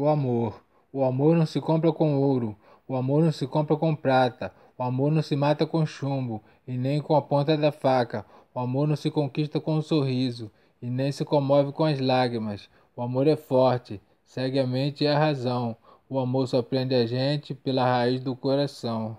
o amor. O amor não se compra com ouro, o amor não se compra com prata, o amor não se mata com chumbo e nem com a ponta da faca, o amor não se conquista com um sorriso e nem se comove com as lágrimas. O amor é forte, segue a mente e a razão. O amor só prende a gente pela raiz do coração.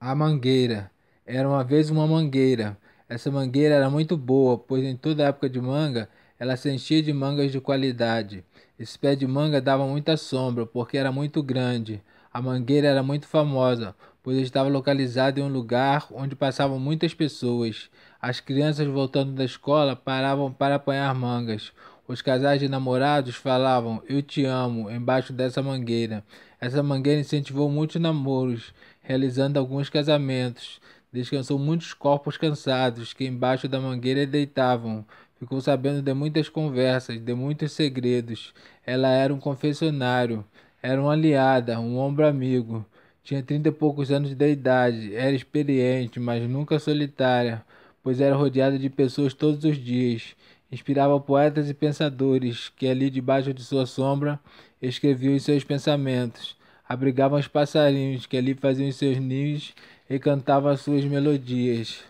A mangueira. Era uma vez uma mangueira. Essa mangueira era muito boa, pois em toda a época de manga ela se enchia de mangas de qualidade. Esse pé de manga dava muita sombra, porque era muito grande. A mangueira era muito famosa, pois estava localizada em um lugar onde passavam muitas pessoas. As crianças voltando da escola paravam para apanhar mangas. Os casais de namorados falavam Eu te amo embaixo dessa mangueira. Essa mangueira incentivou muitos namoros, realizando alguns casamentos. Descansou muitos corpos cansados que embaixo da mangueira deitavam, Ficou sabendo de muitas conversas, de muitos segredos. Ela era um confessionário, era uma aliada, um ombro amigo. Tinha trinta e poucos anos de idade, era experiente, mas nunca solitária, pois era rodeada de pessoas todos os dias. Inspirava poetas e pensadores que ali debaixo de sua sombra escreviam os seus pensamentos. Abrigavam os passarinhos que ali faziam os seus ninhos e cantavam as suas melodias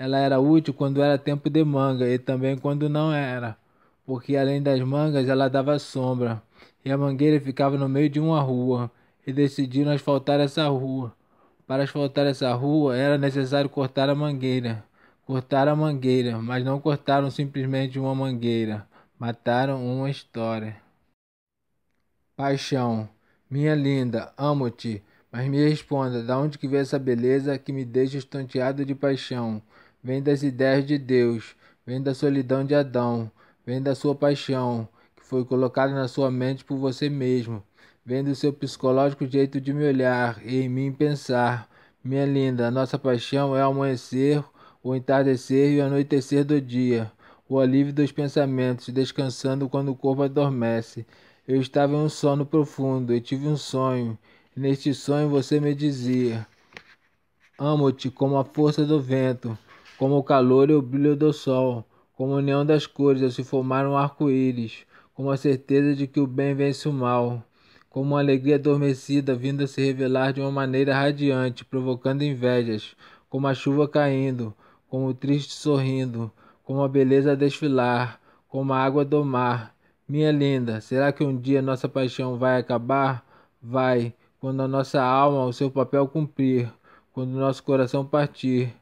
ela era útil quando era tempo de manga e também quando não era, porque além das mangas ela dava sombra, e a mangueira ficava no meio de uma rua, e decidiram asfaltar essa rua. Para asfaltar essa rua era necessário cortar a mangueira. Cortaram a mangueira, mas não cortaram simplesmente uma mangueira, mataram uma história. Paixão, minha linda, amo-te, mas me responda, da onde que veio essa beleza que me deixa estonteado de paixão? vem das ideias de Deus, vem da solidão de Adão, vem da sua paixão, que foi colocada na sua mente por você mesmo, vem do seu psicológico jeito de me olhar e em mim pensar. Minha linda, nossa paixão é o amanhecer, o entardecer e o anoitecer do dia, o alívio dos pensamentos, descansando quando o corpo adormece. Eu estava em um sono profundo e tive um sonho. Neste sonho você me dizia: Amo-te como a força do vento como o calor e o brilho do sol, como a união das cores a se formar um arco-íris, como a certeza de que o bem vence o mal, como a alegria adormecida vindo a se revelar de uma maneira radiante, provocando invejas, como a chuva caindo, como o triste sorrindo, como a beleza a desfilar, como a água do mar. Minha linda, será que um dia nossa paixão vai acabar? Vai, quando a nossa alma o seu papel cumprir, quando o nosso coração partir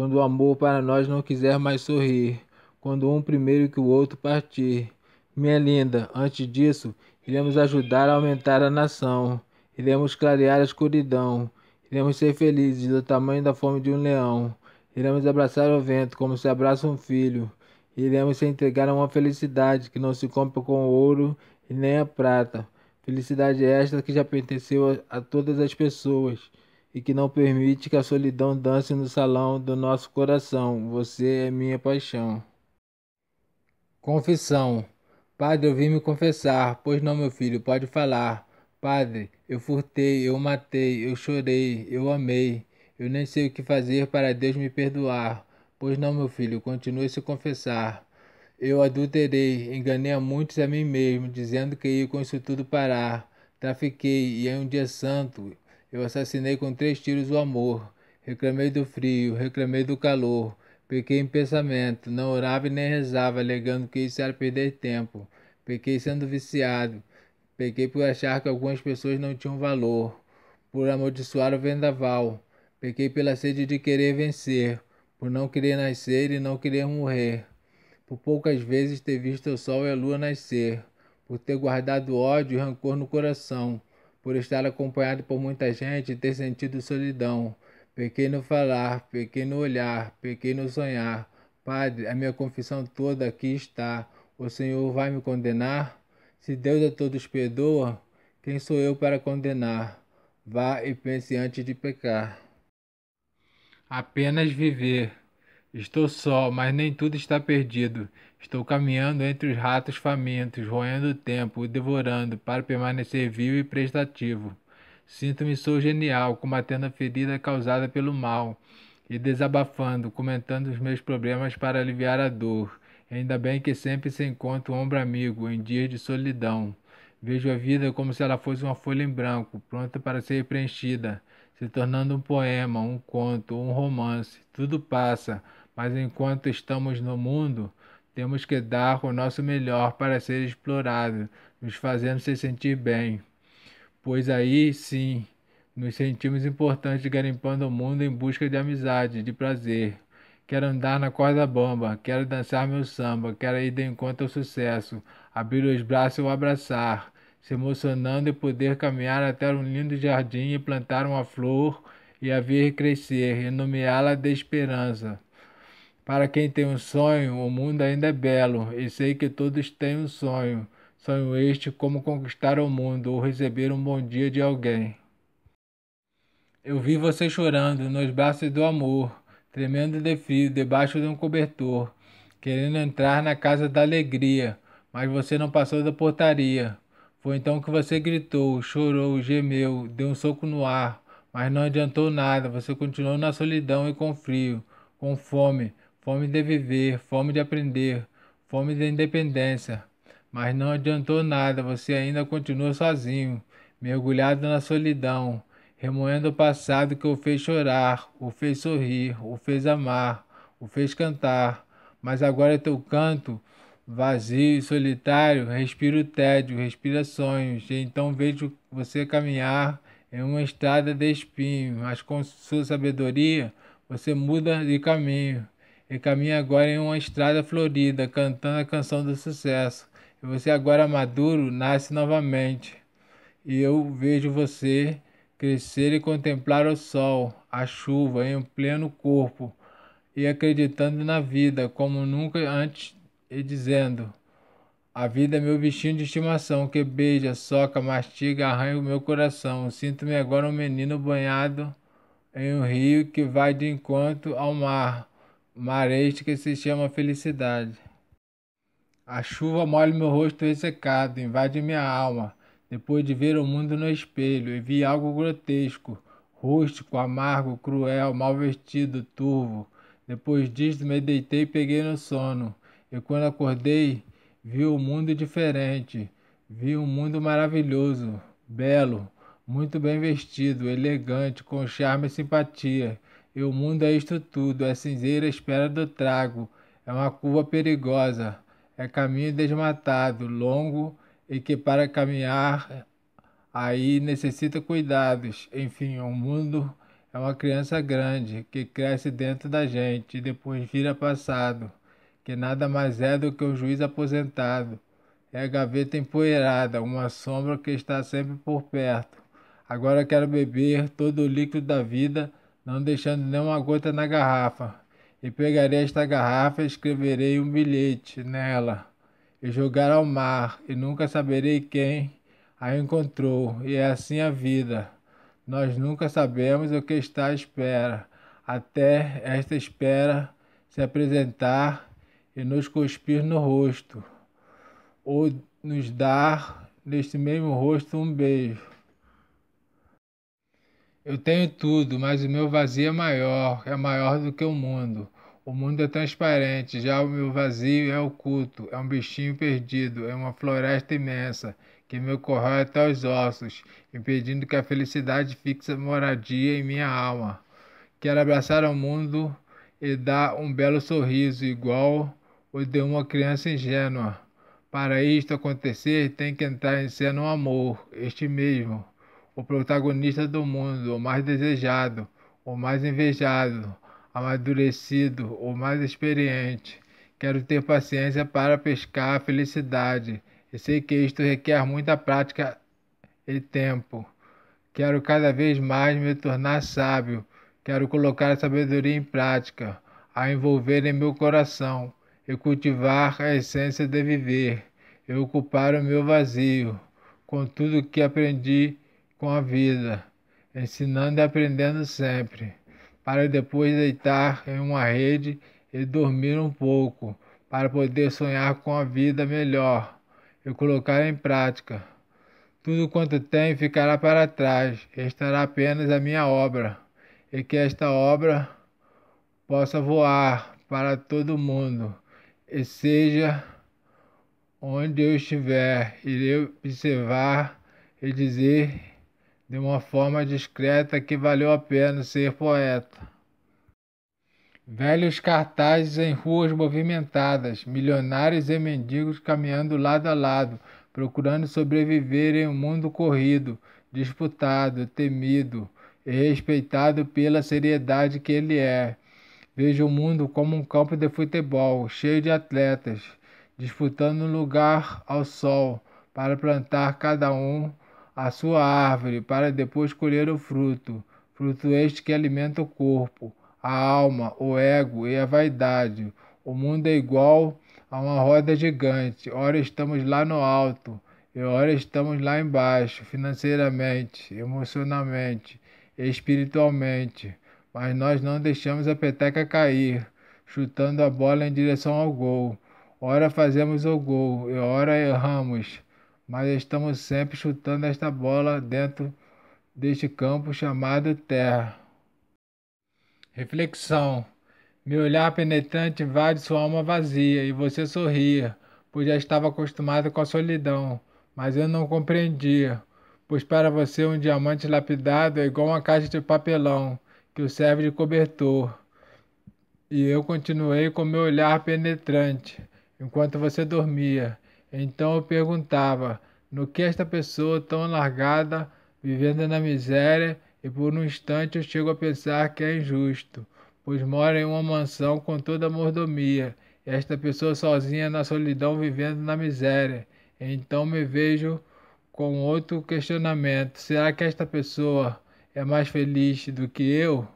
quando o amor para nós não quiser mais sorrir, quando um primeiro que o outro partir. Minha linda, antes disso, iremos ajudar a aumentar a nação. Iremos clarear a escuridão. Iremos ser felizes do tamanho da fome de um leão. Iremos abraçar o vento como se abraça um filho. Iremos se entregar a uma felicidade que não se compra com o ouro e nem a prata. Felicidade esta que já pertenceu a, a todas as pessoas e que não permite que a solidão dance no salão do nosso coração. Você é minha paixão. Confissão. Padre, eu vim me confessar. Pois não, meu filho, pode falar. Padre, eu furtei, eu matei, eu chorei, eu amei. Eu nem sei o que fazer para Deus me perdoar. Pois não, meu filho, continue se confessar. Eu adulterei, enganei a muitos a mim mesmo, dizendo que ia com isso tudo parar. Trafiquei, e em um dia santo, eu assassinei com três tiros o amor. Reclamei do frio, reclamei do calor. Pequei em pensamento, não orava e nem rezava, alegando que isso era perder tempo. Pequei sendo viciado. Pequei por achar que algumas pessoas não tinham valor. Por amaldiçoar o vendaval. Pequei pela sede de querer vencer. Por não querer nascer e não querer morrer. Por poucas vezes ter visto o sol e a lua nascer. Por ter guardado ódio e rancor no coração por estar acompanhado por muita gente e ter sentido solidão. Pequei no falar, pequei no olhar, pequei no sonhar. Padre, a minha confissão toda aqui está. O Senhor vai me condenar? Se Deus a todos perdoa, quem sou eu para condenar? Vá e pense antes de pecar. Apenas viver. Estou só, mas nem tudo está perdido. Estou caminhando entre os ratos famintos, roendo o tempo e devorando para permanecer vivo e prestativo. Sinto-me sou genial, combatendo a ferida causada pelo mal e desabafando, comentando os meus problemas para aliviar a dor. Ainda bem que sempre se encontra um ombro amigo em dias de solidão. Vejo a vida como se ela fosse uma folha em branco, pronta para ser preenchida, se tornando um poema, um conto, um romance. Tudo passa mas enquanto estamos no mundo, temos que dar o nosso melhor para ser explorado, nos fazendo se sentir bem. Pois aí sim, nos sentimos importantes garimpando o mundo em busca de amizade, de prazer. Quero andar na corda bamba, quero dançar meu samba, quero ir de encontro ao sucesso, abrir os braços e o abraçar, se emocionando e poder caminhar até um lindo jardim e plantar uma flor e a ver crescer e nomeá-la de esperança. Para quem tem um sonho, o mundo ainda é belo, e sei que todos têm um sonho. Sonho este como conquistar o mundo ou receber um bom dia de alguém. Eu vi você chorando nos braços do amor, tremendo de frio debaixo de um cobertor, querendo entrar na casa da alegria, mas você não passou da portaria. Foi então que você gritou, chorou, gemeu, deu um soco no ar, mas não adiantou nada, você continuou na solidão e com frio, com fome, fome de viver, fome de aprender, fome de independência. Mas não adiantou nada, você ainda continua sozinho, mergulhado na solidão, remoendo o passado que o fez chorar, o fez sorrir, o fez amar, o fez cantar. Mas agora é teu canto, vazio e solitário, respira o tédio, respira sonhos, e então vejo você caminhar em uma estrada de espinho, mas com sua sabedoria você muda de caminho e caminha agora em uma estrada florida, cantando a canção do sucesso. E você agora maduro nasce novamente. E eu vejo você crescer e contemplar o sol, a chuva em pleno corpo e acreditando na vida como nunca antes e dizendo: A vida é meu bichinho de estimação que beija, soca, mastiga, arranha o meu coração. Sinto-me agora um menino banhado em um rio que vai de encontro ao mar Mareste que se chama felicidade. A chuva molha meu rosto ressecado, invade minha alma. Depois de ver o mundo no espelho, e vi algo grotesco, rústico, amargo, cruel, mal vestido, turvo. Depois disso me deitei e peguei no sono. E quando acordei, vi um mundo diferente. Vi um mundo maravilhoso, belo, muito bem vestido, elegante, com charme e simpatia. E o mundo é isto tudo, é cinzeira espera do trago, é uma curva perigosa, é caminho desmatado, longo e que para caminhar aí necessita cuidados. Enfim, o mundo é uma criança grande que cresce dentro da gente e depois vira passado, que nada mais é do que o juiz aposentado. É a gaveta empoeirada, uma sombra que está sempre por perto. Agora quero beber todo o líquido da vida não deixando nenhuma gota na garrafa. E pegarei esta garrafa e escreverei um bilhete nela, e jogar ao mar, e nunca saberei quem a encontrou. E é assim a vida. Nós nunca sabemos o que está à espera, até esta espera se apresentar e nos cuspir no rosto, ou nos dar neste mesmo rosto um beijo. Eu tenho tudo, mas o meu vazio é maior, é maior do que o mundo. O mundo é transparente, já o meu vazio é oculto, é um bichinho perdido, é uma floresta imensa, que me corrói até os ossos, impedindo que a felicidade fixe moradia em minha alma. Quero abraçar o mundo e dar um belo sorriso, igual o de uma criança ingênua. Para isto acontecer, tem que entrar em cena o um amor, este mesmo o protagonista do mundo, o mais desejado, o mais invejado, amadurecido, o mais experiente. Quero ter paciência para pescar a felicidade, e sei que isto requer muita prática e tempo. Quero cada vez mais me tornar sábio, quero colocar a sabedoria em prática, a envolver em meu coração e cultivar a essência de viver, e ocupar o meu vazio com tudo que aprendi com a vida, ensinando e aprendendo sempre, para depois deitar em uma rede e dormir um pouco, para poder sonhar com a vida melhor e colocar em prática. Tudo quanto tem ficará para trás, estará apenas a minha obra, e que esta obra possa voar para todo mundo, e seja onde eu estiver, irei observar e dizer de uma forma discreta que valeu a pena ser poeta. Velhos cartazes em ruas movimentadas, milionários e mendigos caminhando lado a lado, procurando sobreviver em um mundo corrido, disputado, temido e respeitado pela seriedade que ele é. Vejo o mundo como um campo de futebol, cheio de atletas, disputando um lugar ao sol para plantar cada um a sua árvore, para depois colher o fruto. Fruto este que alimenta o corpo, a alma, o ego e a vaidade. O mundo é igual a uma roda gigante. Ora estamos lá no alto e ora estamos lá embaixo, financeiramente, emocionalmente, espiritualmente. Mas nós não deixamos a peteca cair, chutando a bola em direção ao gol. Ora fazemos o gol e ora erramos mas estamos sempre chutando esta bola dentro deste campo chamado Terra. Reflexão: Meu olhar penetrante invade sua alma vazia e você sorria, pois já estava acostumado com a solidão, mas eu não compreendia, pois para você um diamante lapidado é igual uma caixa de papelão que o serve de cobertor. E eu continuei com meu olhar penetrante enquanto você dormia então eu perguntava: no que esta pessoa tão largada, vivendo na miséria, e por um instante eu chego a pensar que é injusto, pois mora em uma mansão com toda a mordomia, e esta pessoa sozinha na solidão vivendo na miséria. Então me vejo com outro questionamento: será que esta pessoa é mais feliz do que eu?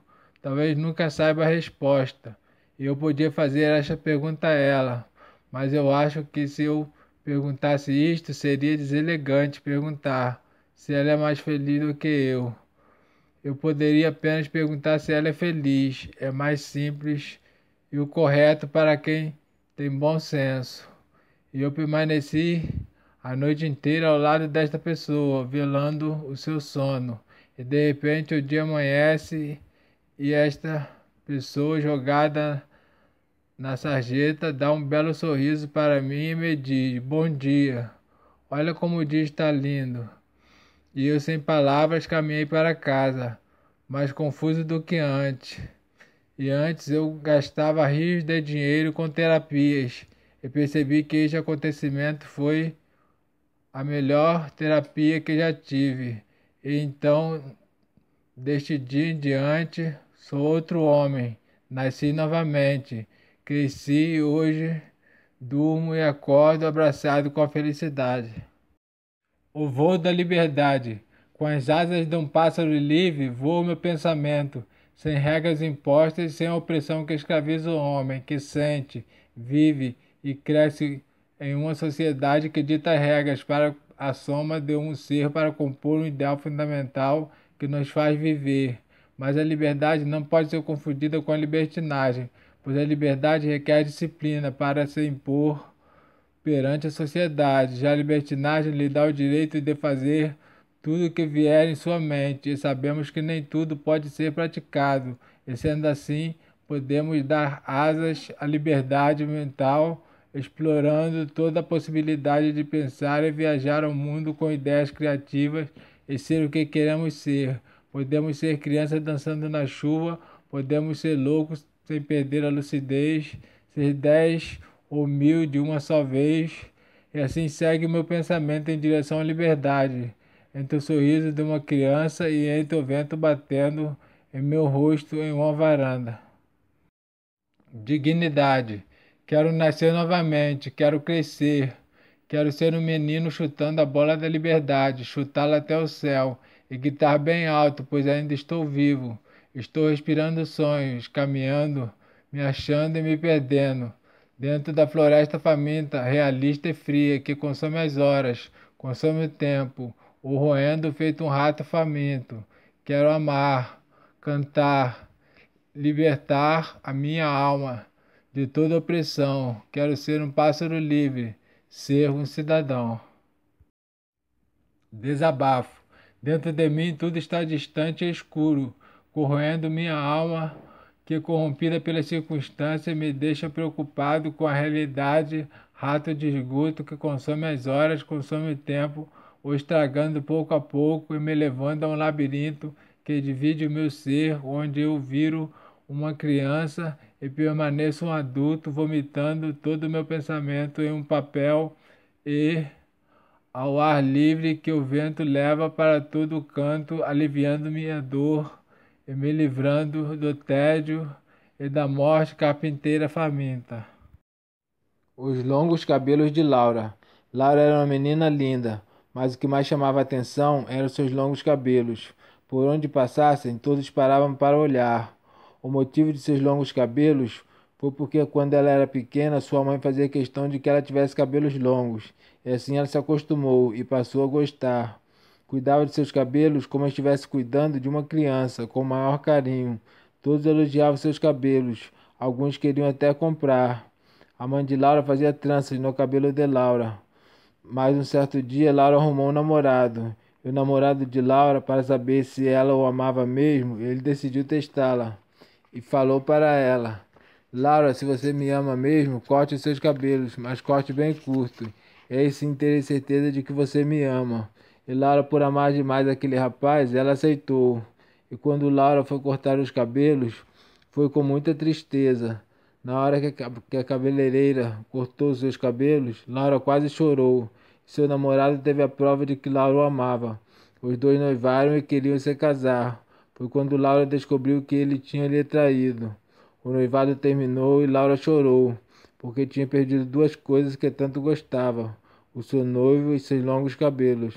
Talvez nunca saiba a resposta. Eu podia fazer esta pergunta a ela, mas eu acho que se eu Perguntasse isto, seria deselegante perguntar se ela é mais feliz do que eu. Eu poderia apenas perguntar se ela é feliz. É mais simples e o correto para quem tem bom senso. E eu permaneci a noite inteira ao lado desta pessoa, velando o seu sono. E de repente o dia amanhece e esta pessoa jogada na sarjeta, dá um belo sorriso para mim e me diz: Bom dia, olha como o dia está lindo. E eu, sem palavras, caminhei para casa, mais confuso do que antes. E antes eu gastava rios de dinheiro com terapias, e percebi que este acontecimento foi a melhor terapia que já tive. E então, deste dia em diante, sou outro homem, nasci novamente Cresci hoje, durmo e acordo abraçado com a felicidade. O voo da liberdade. Com as asas de um pássaro livre, voa meu pensamento, sem regras impostas, e sem a opressão que escraviza o homem, que sente, vive e cresce em uma sociedade que dita regras para a soma de um ser para compor um ideal fundamental que nos faz viver. Mas a liberdade não pode ser confundida com a libertinagem, pois a liberdade requer disciplina para se impor perante a sociedade. Já a libertinagem lhe dá o direito de fazer tudo o que vier em sua mente, e sabemos que nem tudo pode ser praticado, e sendo assim, podemos dar asas à liberdade mental, explorando toda a possibilidade de pensar e viajar ao mundo com ideias criativas e ser o que queremos ser. Podemos ser crianças dançando na chuva, podemos ser loucos sem perder a lucidez, ser dez ou mil de uma só vez, e assim segue o meu pensamento em direção à liberdade, entre o sorriso de uma criança e entre o vento batendo em meu rosto em uma varanda. Dignidade. Quero nascer novamente, quero crescer. Quero ser um menino chutando a bola da liberdade, chutá-la até o céu e gritar bem alto, pois ainda estou vivo. Estou respirando sonhos, caminhando, me achando e me perdendo. Dentro da floresta faminta, realista e fria, que consome as horas, consome o tempo, o roendo feito um rato faminto. Quero amar, cantar, libertar a minha alma de toda opressão. Quero ser um pássaro livre, ser um cidadão. Desabafo. Dentro de mim tudo está distante e escuro corroendo minha alma, que corrompida pelas circunstâncias me deixa preocupado com a realidade, rato de esgoto que consome as horas, consome o tempo, o estragando pouco a pouco e me levando a um labirinto que divide o meu ser, onde eu viro uma criança e permaneço um adulto, vomitando todo o meu pensamento em um papel e ao ar livre que o vento leva para todo canto, aliviando minha dor e me livrando do tédio e da morte carpinteira faminta. Os longos cabelos de Laura. Laura era uma menina linda, mas o que mais chamava atenção eram seus longos cabelos. Por onde passassem, todos paravam para olhar. O motivo de seus longos cabelos foi porque quando ela era pequena, sua mãe fazia questão de que ela tivesse cabelos longos, e assim ela se acostumou e passou a gostar. Cuidava de seus cabelos como estivesse cuidando de uma criança, com o maior carinho. Todos elogiavam seus cabelos. Alguns queriam até comprar. A mãe de Laura fazia tranças no cabelo de Laura. Mas um certo dia, Laura arrumou um namorado. E o namorado de Laura, para saber se ela o amava mesmo, ele decidiu testá-la e falou para ela: Laura, se você me ama mesmo, corte os seus cabelos, mas corte bem curto. Esse sim terei certeza de que você me ama e Laura, por amar demais aquele rapaz, ela aceitou. E quando Laura foi cortar os cabelos, foi com muita tristeza. Na hora que a cabeleireira cortou seus cabelos, Laura quase chorou. Seu namorado teve a prova de que Laura o amava. Os dois noivaram e queriam se casar. Foi quando Laura descobriu que ele tinha lhe traído. O noivado terminou e Laura chorou, porque tinha perdido duas coisas que tanto gostava: o seu noivo e seus longos cabelos.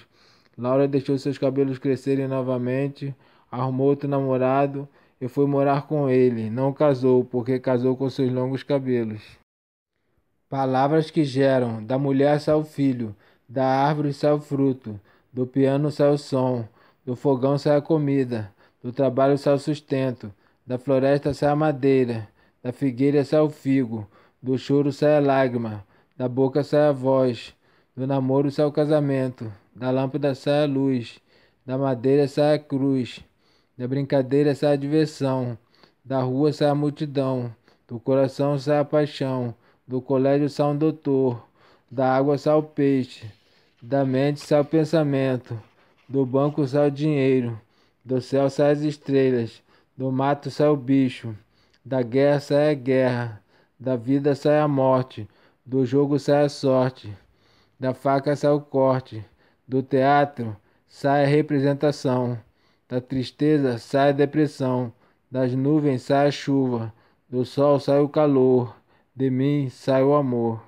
Laura deixou seus cabelos crescerem novamente, arrumou outro namorado e foi morar com ele. Não casou, porque casou com seus longos cabelos. Palavras que geram: da mulher sai o filho, da árvore sai o fruto, do piano sai o som, do fogão sai a comida, do trabalho sai o sustento, da floresta sai a madeira, da figueira sai o figo, do choro sai a lágrima, da boca sai a voz, do namoro sai o casamento. Da lâmpada sai a luz, da madeira sai a cruz, da brincadeira sai a diversão, da rua sai a multidão, do coração sai a paixão, do colégio sai um doutor, da água sai o peixe, da mente sai o pensamento, do banco sai o dinheiro, do céu sai as estrelas, do mato sai o bicho, da guerra sai a guerra, da vida sai a morte, do jogo sai a sorte, da faca sai o corte. Do teatro sai a representação. Da tristeza sai a depressão. Das nuvens sai a chuva. Do sol sai o calor. De mim sai o amor.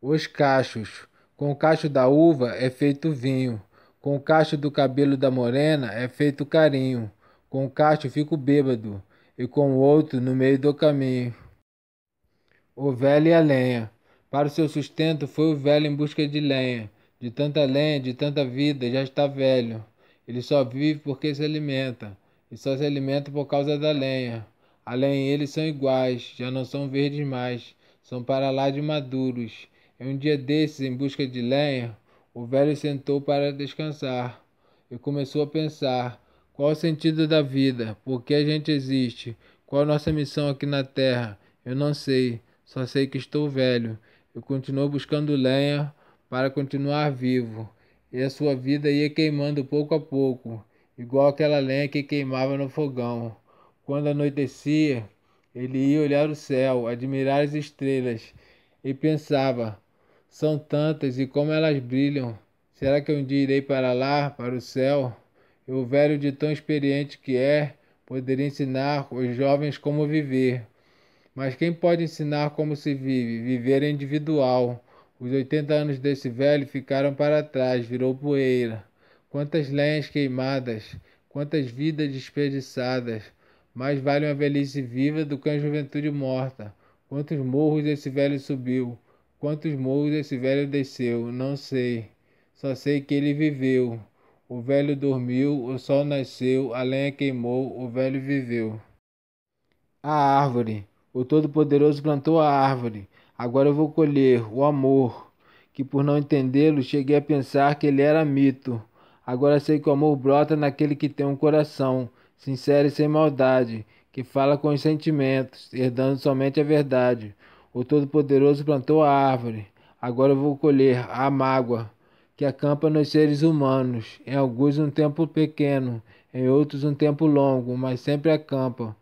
Os cachos. Com o cacho da uva é feito vinho. Com o cacho do cabelo da morena é feito carinho. Com o cacho fico bêbado. E com o outro no meio do caminho. O velho e a lenha. Para o seu sustento foi o velho em busca de lenha de tanta lenha, de tanta vida, já está velho. Ele só vive porque se alimenta, e só se alimenta por causa da lenha. Além, eles são iguais, já não são verdes mais, são para lá de maduros. Em um dia desses, em busca de lenha, o velho sentou para descansar e começou a pensar: qual o sentido da vida? Por que a gente existe? Qual a nossa missão aqui na Terra? Eu não sei, só sei que estou velho. Eu continuo buscando lenha para continuar vivo, e a sua vida ia queimando pouco a pouco, igual aquela lenha que queimava no fogão. Quando anoitecia, ele ia olhar o céu, admirar as estrelas, e pensava: são tantas e como elas brilham. Será que um dia irei para lá, para o céu? E o velho de tão experiente que é, poderia ensinar os jovens como viver. Mas quem pode ensinar como se vive? Viver é individual. Os 80 anos desse velho ficaram para trás, virou poeira. Quantas lenhas queimadas, quantas vidas desperdiçadas. Mais vale uma velhice viva do que uma juventude morta. Quantos morros esse velho subiu, quantos morros esse velho desceu, não sei. Só sei que ele viveu. O velho dormiu, o sol nasceu, a lenha queimou, o velho viveu. A árvore. O Todo-Poderoso plantou a árvore. Agora eu vou colher o amor, que por não entendê-lo cheguei a pensar que ele era mito. Agora sei que o amor brota naquele que tem um coração, sincero e sem maldade, que fala com os sentimentos, herdando somente a verdade. O Todo-Poderoso plantou a árvore. Agora eu vou colher a mágoa que acampa nos seres humanos, em alguns um tempo pequeno, em outros um tempo longo, mas sempre acampa.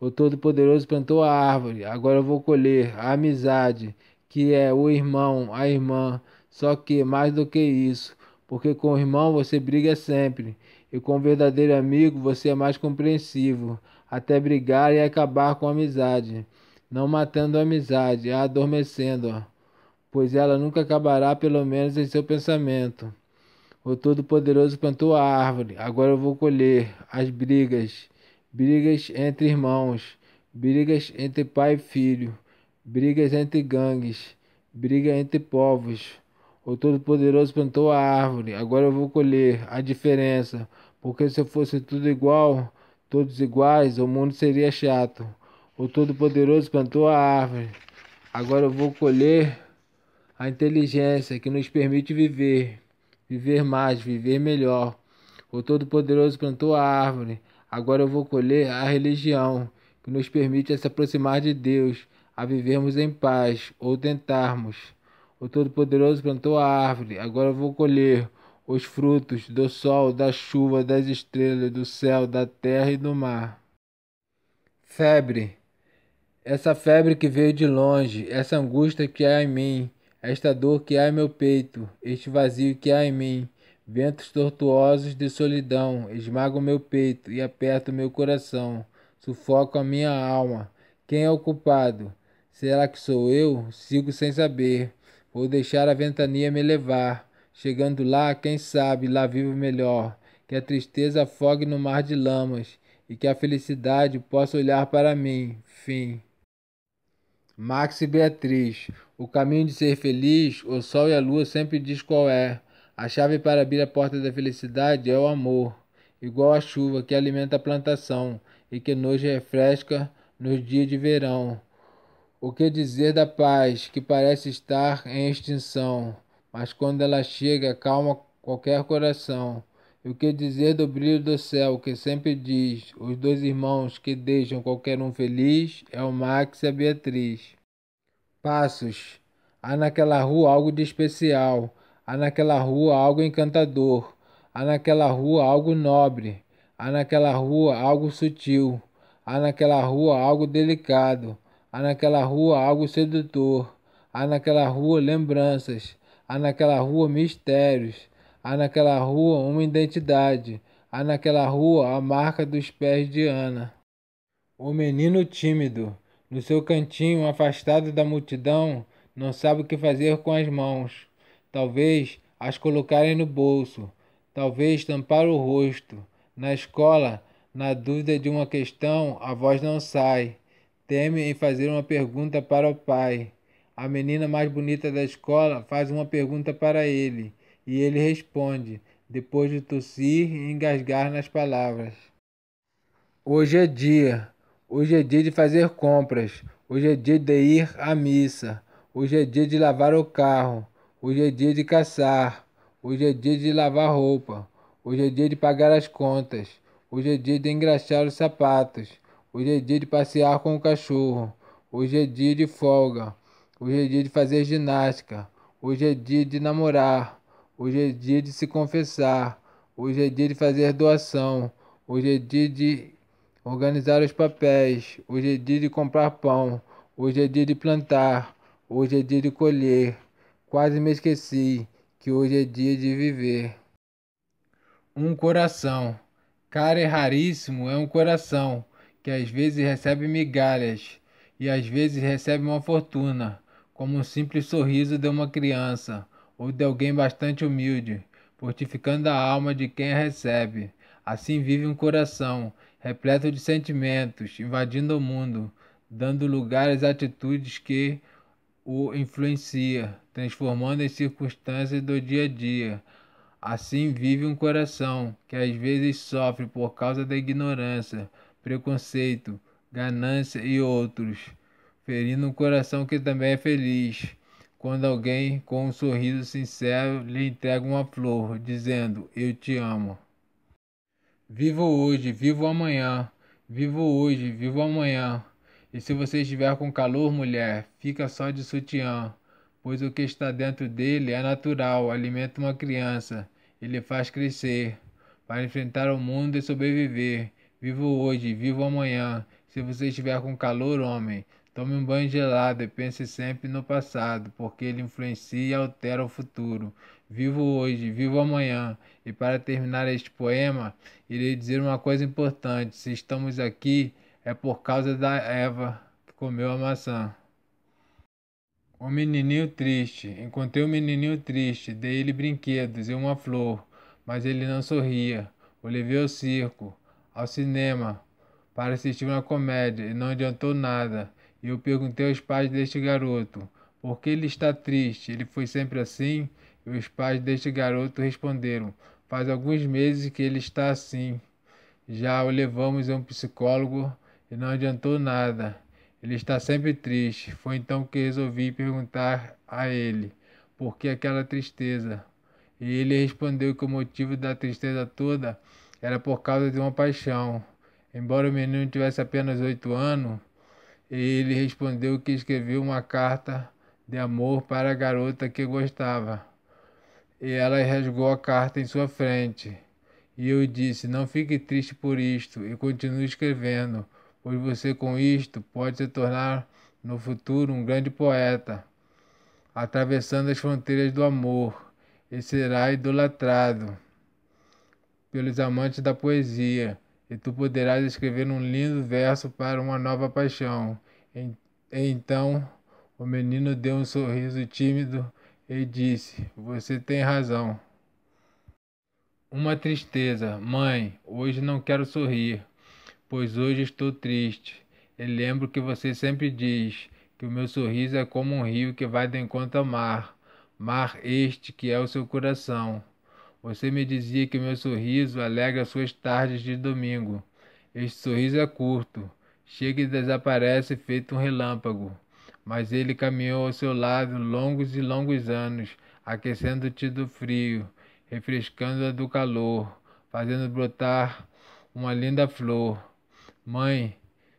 O Todo-Poderoso plantou a árvore, agora eu vou colher a amizade, que é o irmão, a irmã. Só que mais do que isso, porque com o irmão você briga sempre, e com o verdadeiro amigo você é mais compreensivo, até brigar e acabar com a amizade, não matando a amizade, é adormecendo-a, pois ela nunca acabará, pelo menos em seu pensamento. O Todo-Poderoso plantou a árvore, agora eu vou colher as brigas brigas entre irmãos, brigas entre pai e filho, brigas entre gangues, briga entre povos. O Todo-Poderoso plantou a árvore, agora eu vou colher a diferença, porque se fosse tudo igual, todos iguais, o mundo seria chato. O Todo-Poderoso plantou a árvore, agora eu vou colher a inteligência que nos permite viver, viver mais, viver melhor. O Todo-Poderoso plantou a árvore, Agora eu vou colher a religião, que nos permite se aproximar de Deus, a vivermos em paz, ou tentarmos. O Todo-Poderoso plantou a árvore, agora eu vou colher os frutos do sol, da chuva, das estrelas, do céu, da terra e do mar. Febre. Essa febre que veio de longe, essa angústia que há em mim, esta dor que há em meu peito, este vazio que há em mim, Ventos tortuosos de solidão esmagam meu peito e apertam meu coração, sufocam a minha alma. Quem é o culpado? Será que sou eu? Sigo sem saber. Vou deixar a ventania me levar. Chegando lá, quem sabe, lá vivo melhor. Que a tristeza afogue no mar de lamas e que a felicidade possa olhar para mim. Fim. Max e Beatriz. O caminho de ser feliz, o sol e a lua sempre diz qual é. A chave para abrir a porta da felicidade é o amor, igual a chuva que alimenta a plantação e que nos refresca nos dias de verão. O que dizer da paz que parece estar em extinção, mas quando ela chega calma qualquer coração? E o que dizer do brilho do céu que sempre diz: os dois irmãos que deixam qualquer um feliz é o Max e a Beatriz. Passos. Há naquela rua algo de especial Há naquela rua algo encantador. Há naquela rua algo nobre. Há naquela rua algo sutil. Há naquela rua algo delicado. Há naquela rua algo sedutor. Há naquela rua lembranças. Há naquela rua mistérios. Há naquela rua uma identidade. Há naquela rua a marca dos pés de Ana. O menino tímido, no seu cantinho afastado da multidão, não sabe o que fazer com as mãos talvez as colocarem no bolso, talvez tampar o rosto. Na escola, na dúvida de uma questão, a voz não sai. Teme em fazer uma pergunta para o pai. A menina mais bonita da escola faz uma pergunta para ele e ele responde, depois de tossir e engasgar nas palavras. Hoje é dia. Hoje é dia de fazer compras. Hoje é dia de ir à missa. Hoje é dia de lavar o carro. Hoje é dia de caçar. Hoje é dia de lavar roupa. Hoje é dia de pagar as contas. Hoje é dia de engraxar os sapatos. Hoje é dia de passear com o cachorro. Hoje é dia de folga. Hoje é dia de fazer ginástica. Hoje é dia de namorar. Hoje é dia de se confessar. Hoje é dia de fazer doação. Hoje é dia de organizar os papéis. Hoje é dia de comprar pão. Hoje é dia de plantar. Hoje é dia de colher. Quase me esqueci que hoje é dia de viver. Um coração. cara é raríssimo é um coração que às vezes recebe migalhas e às vezes recebe uma fortuna, como um simples sorriso de uma criança ou de alguém bastante humilde, fortificando a alma de quem a recebe. Assim vive um coração, repleto de sentimentos, invadindo o mundo, dando lugar às atitudes que o influencia, transformando as circunstâncias do dia a dia. Assim vive um coração que às vezes sofre por causa da ignorância, preconceito, ganância e outros, ferindo um coração que também é feliz quando alguém com um sorriso sincero lhe entrega uma flor, dizendo: Eu te amo. Vivo hoje, vivo amanhã, vivo hoje, vivo amanhã. E se você estiver com calor, mulher, fica só de sutiã, pois o que está dentro dele é natural, alimenta uma criança, ele faz crescer, para enfrentar o mundo e sobreviver. Vivo hoje, vivo amanhã. Se você estiver com calor, homem, tome um banho gelado e pense sempre no passado, porque ele influencia e altera o futuro. Vivo hoje, vivo amanhã. E para terminar este poema, irei dizer uma coisa importante: se estamos aqui, é por causa da Eva que comeu a maçã. O menininho triste. Encontrei o um menininho triste. Dei lhe brinquedos e uma flor, mas ele não sorria. O levei ao circo, ao cinema, para assistir uma comédia e não adiantou nada. E eu perguntei aos pais deste garoto por que ele está triste. Ele foi sempre assim? E os pais deste garoto responderam: Faz alguns meses que ele está assim. Já o levamos a um psicólogo e não adiantou nada. Ele está sempre triste. Foi então que resolvi perguntar a ele por que aquela tristeza. E ele respondeu que o motivo da tristeza toda era por causa de uma paixão. Embora o menino tivesse apenas oito anos, ele respondeu que escreveu uma carta de amor para a garota que gostava. E ela rasgou a carta em sua frente. E eu disse: Não fique triste por isto e continue escrevendo pois você com isto pode se tornar no futuro um grande poeta, atravessando as fronteiras do amor, e será idolatrado pelos amantes da poesia, e tu poderás escrever um lindo verso para uma nova paixão. E, e então o menino deu um sorriso tímido e disse: Você tem razão. Uma tristeza, mãe, hoje não quero sorrir pois hoje estou triste. E lembro que você sempre diz que o meu sorriso é como um rio que vai de encontro ao mar, mar este que é o seu coração. Você me dizia que o meu sorriso alegra suas tardes de domingo. Este sorriso é curto, chega e desaparece feito um relâmpago. Mas ele caminhou ao seu lado longos e longos anos, aquecendo-te do frio, refrescando-a do calor, fazendo brotar uma linda flor Mãe,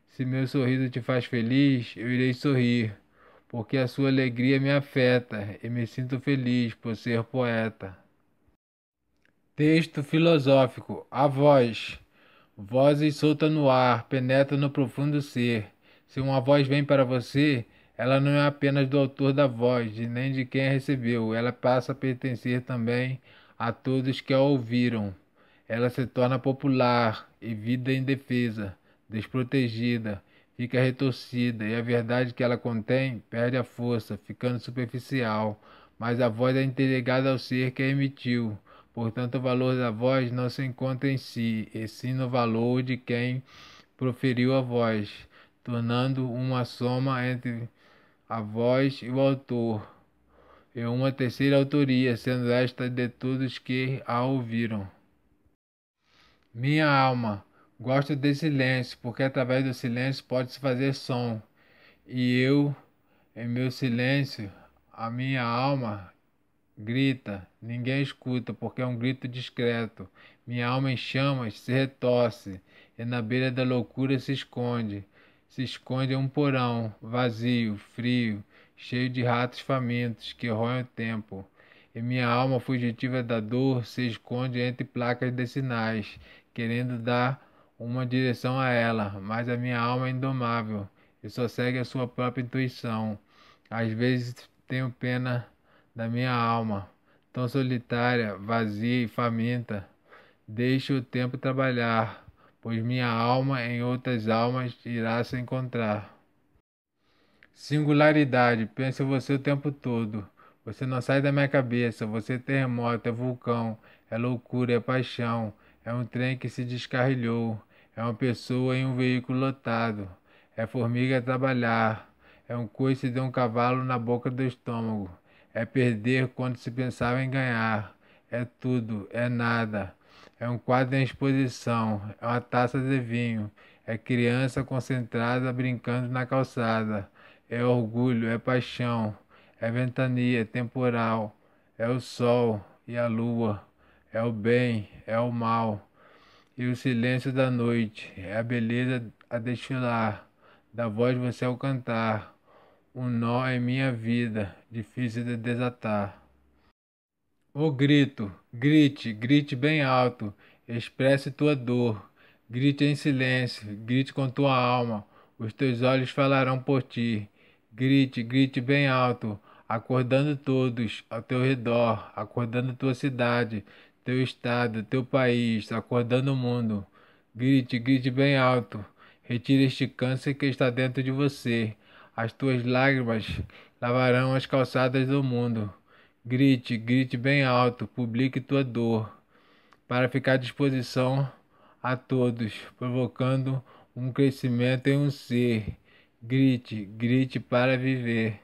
se meu sorriso te faz feliz, eu irei sorrir, porque a sua alegria me afeta e me sinto feliz por ser poeta. Texto filosófico: A voz. Vozes solta no ar, penetra no profundo ser. Se uma voz vem para você, ela não é apenas do autor da voz, nem de quem a recebeu, ela passa a pertencer também a todos que a ouviram. Ela se torna popular e vida indefesa desprotegida, fica retorcida e a verdade que ela contém perde a força, ficando superficial, mas a voz é entregada ao ser que a emitiu. Portanto, o valor da voz não se encontra em si, e sim no valor de quem proferiu a voz, tornando uma soma entre a voz e o autor, e uma terceira autoria, sendo esta de todos que a ouviram. Minha alma, Gosto de silêncio, porque através do silêncio pode-se fazer som. E eu, em meu silêncio, a minha alma grita, ninguém escuta, porque é um grito discreto. Minha alma em chamas se retorce, e na beira da loucura se esconde. Se esconde em um porão, vazio, frio, cheio de ratos famintos que roem o tempo. E minha alma fugitiva da dor se esconde entre placas de sinais, querendo dar uma direção a ela, mas a minha alma é indomável e só segue a sua própria intuição. Às vezes tenho pena da minha alma, tão solitária, vazia e faminta. Deixe o tempo trabalhar, pois minha alma em outras almas irá se encontrar. Singularidade, penso você o tempo todo. Você não sai da minha cabeça, você é terremoto, é vulcão, é loucura, é paixão, é um trem que se descarrilhou. É uma pessoa em um veículo lotado. É formiga trabalhar. É um coice de um cavalo na boca do estômago. É perder quando se pensava em ganhar. É tudo, é nada. É um quadro em exposição. É uma taça de vinho. É criança concentrada brincando na calçada. É orgulho, é paixão. É ventania, é temporal. É o sol e a lua. É o bem, é o mal e o silêncio da noite, é a beleza a destilar, da voz você ao cantar. Um nó em é minha vida, difícil de desatar. O grito, grite, grite bem alto, expresse tua dor. Grite em silêncio, grite com tua alma, os teus olhos falarão por ti. Grite, grite bem alto, acordando todos ao teu redor, acordando tua cidade, teu estado, teu país, tá acordando o mundo. Grite, grite bem alto. Retire este câncer que está dentro de você. As tuas lágrimas lavarão as calçadas do mundo. Grite, grite bem alto, publique tua dor, para ficar à disposição a todos, provocando um crescimento em um ser. Grite, grite para viver.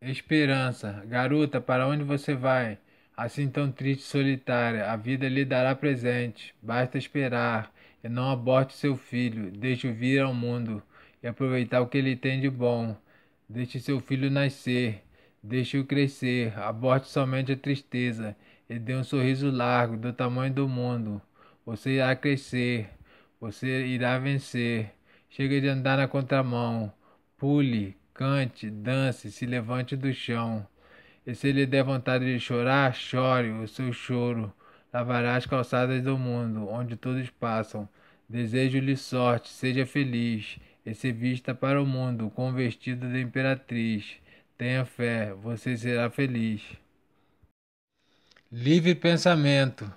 Esperança, garota, para onde você vai? Assim tão triste e solitária, a vida lhe dará presente. Basta esperar e não aborte seu filho. Deixe-o vir ao mundo e aproveitar o que ele tem de bom. Deixe seu filho nascer, deixe-o crescer. Aborte somente a tristeza e dê um sorriso largo do tamanho do mundo. Você irá crescer, você irá vencer. Chega de andar na contramão. Pule, cante, dance, se levante do chão. E se lhe der vontade de chorar, chore, o seu choro lavará as calçadas do mundo, onde todos passam. Desejo-lhe sorte, seja feliz, e se vista para o mundo com o vestido da imperatriz. Tenha fé, você será feliz. Livre pensamento.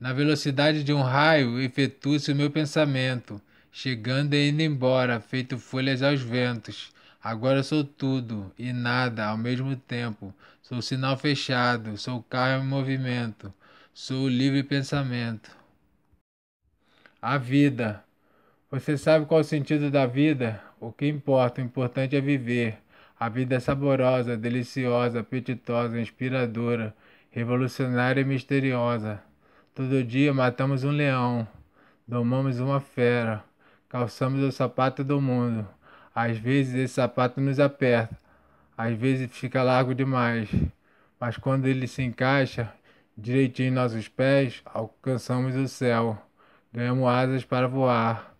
Na velocidade de um raio, efetua-se o meu pensamento, chegando e indo embora, feito folhas aos ventos. Agora sou tudo e nada ao mesmo tempo. Sou sinal fechado, sou carro em movimento, sou livre pensamento. A vida. Você sabe qual é o sentido da vida? O que importa, o importante é viver. A vida é saborosa, deliciosa, apetitosa, inspiradora, revolucionária e misteriosa. Todo dia matamos um leão, domamos uma fera, calçamos o sapato do mundo. Às vezes esse sapato nos aperta, às vezes fica largo demais, mas quando ele se encaixa direitinho em nossos pés, alcançamos o céu, ganhamos asas para voar.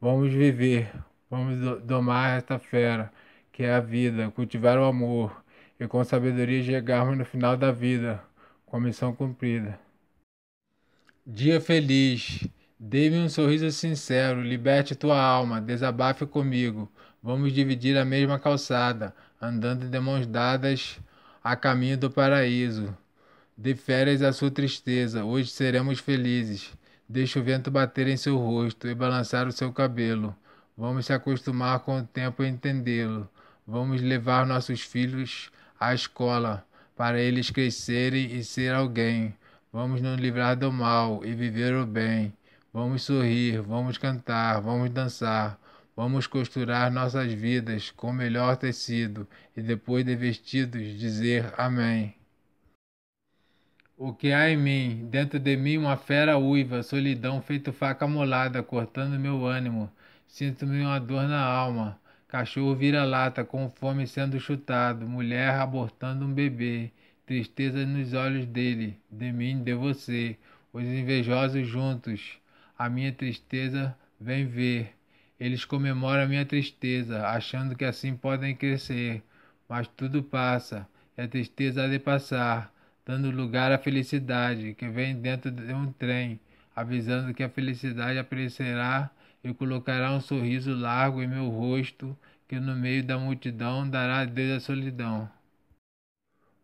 Vamos viver, vamos domar esta fera que é a vida, cultivar o amor e com sabedoria chegarmos no final da vida, com a missão cumprida. Dia feliz, dê-me um sorriso sincero, liberte tua alma, desabafe comigo. Vamos dividir a mesma calçada, andando de mãos dadas a caminho do paraíso. De férias a sua tristeza, hoje seremos felizes. Deixa o vento bater em seu rosto e balançar o seu cabelo. Vamos se acostumar com o tempo e entendê-lo. Vamos levar nossos filhos à escola para eles crescerem e ser alguém. Vamos nos livrar do mal e viver o bem. Vamos sorrir, vamos cantar, vamos dançar. Vamos costurar nossas vidas com o melhor tecido e depois de vestidos dizer Amém. O que há em mim, dentro de mim uma fera uiva, solidão feito faca molada, cortando meu ânimo. Sinto-me uma dor na alma. Cachorro vira-lata, com fome sendo chutado, mulher abortando um bebê, tristeza nos olhos dele, de mim, de você, os invejosos juntos. A minha tristeza vem ver, eles comemoram minha tristeza, achando que assim podem crescer. Mas tudo passa, e a tristeza há de passar, dando lugar à felicidade, que vem dentro de um trem, avisando que a felicidade aparecerá e colocará um sorriso largo em meu rosto, que no meio da multidão dará deus à solidão.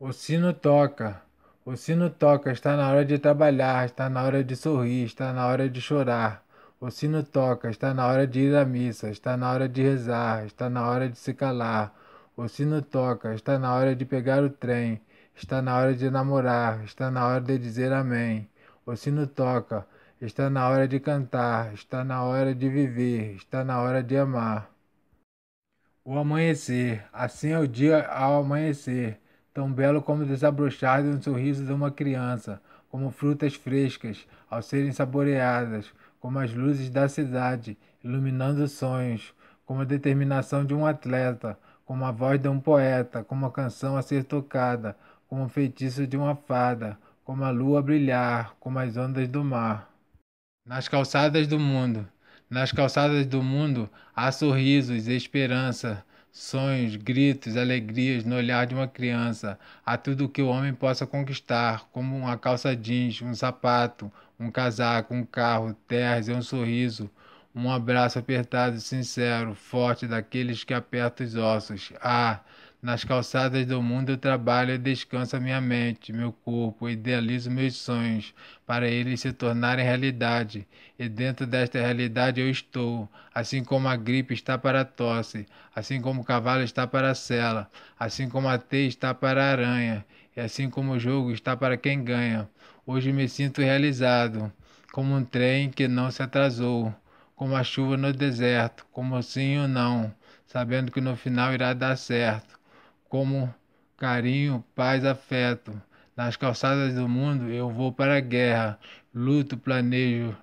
O sino toca, o sino toca, está na hora de trabalhar, está na hora de sorrir, está na hora de chorar. O sino toca, está na hora de ir à missa, está na hora de rezar, está na hora de se calar. O sino toca, está na hora de pegar o trem, está na hora de namorar, está na hora de dizer amém. O sino toca, está na hora de cantar, está na hora de viver, está na hora de amar. O amanhecer, assim é o dia ao amanhecer, tão belo como desabrochar de um sorriso de uma criança, como frutas frescas ao serem saboreadas como as luzes da cidade, iluminando sonhos, como a determinação de um atleta, como a voz de um poeta, como a canção a ser tocada, como o feitiço de uma fada, como a lua a brilhar, como as ondas do mar. Nas calçadas do mundo, nas calçadas do mundo há sorrisos, esperança, sonhos, gritos, alegrias no olhar de uma criança, a tudo que o homem possa conquistar, como uma calça jeans, um sapato, um casaco, um carro, terras e um sorriso, um abraço apertado, sincero, forte daqueles que apertam os ossos. Ah, nas calçadas do mundo eu trabalho e descanso a minha mente, meu corpo, idealizo meus sonhos, para eles se tornarem realidade. E dentro desta realidade eu estou, assim como a gripe está para a tosse, assim como o cavalo está para a cela, assim como a teia está para a aranha, e assim como o jogo está para quem ganha. Hoje me sinto realizado, como um trem que não se atrasou, como a chuva no deserto, como sim ou não, sabendo que no final irá dar certo como carinho, paz, afeto. Nas calçadas do mundo eu vou para a guerra, luto, planejo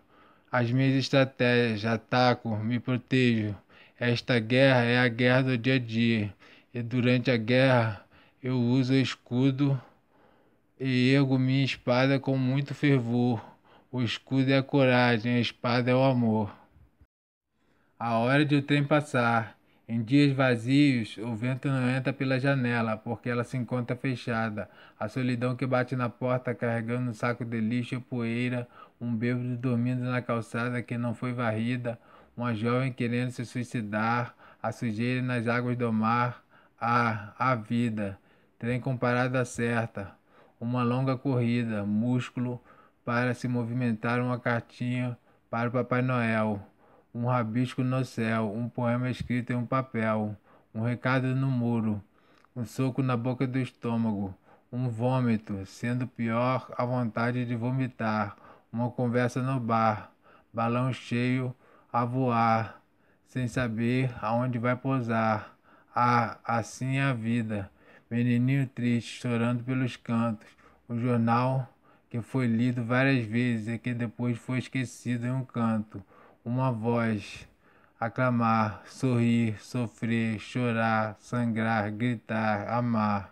as minhas estratégias, ataco, me protejo. Esta guerra é a guerra do dia a dia, e durante a guerra eu uso o escudo e ergo minha espada com muito fervor. O escudo é a coragem, a espada é o amor. A hora de o trem passar em dias vazios, o vento não entra pela janela, porque ela se encontra fechada. A solidão que bate na porta carregando um saco de lixo e poeira, um bêbado dormindo na calçada que não foi varrida, uma jovem querendo se suicidar, a sujeira nas águas do mar. Ah, a vida! Trem com parada certa, uma longa corrida, músculo para se movimentar uma cartinha para o Papai Noel um rabisco no céu, um poema escrito em um papel, um recado no muro, um soco na boca do estômago, um vômito, sendo pior a vontade de vomitar, uma conversa no bar, balão cheio a voar, sem saber aonde vai pousar. Ah, assim é a vida. Menininho triste, chorando pelos cantos, um jornal que foi lido várias vezes e que depois foi esquecido em um canto uma voz, aclamar, sorrir, sofrer, chorar, sangrar, gritar, amar.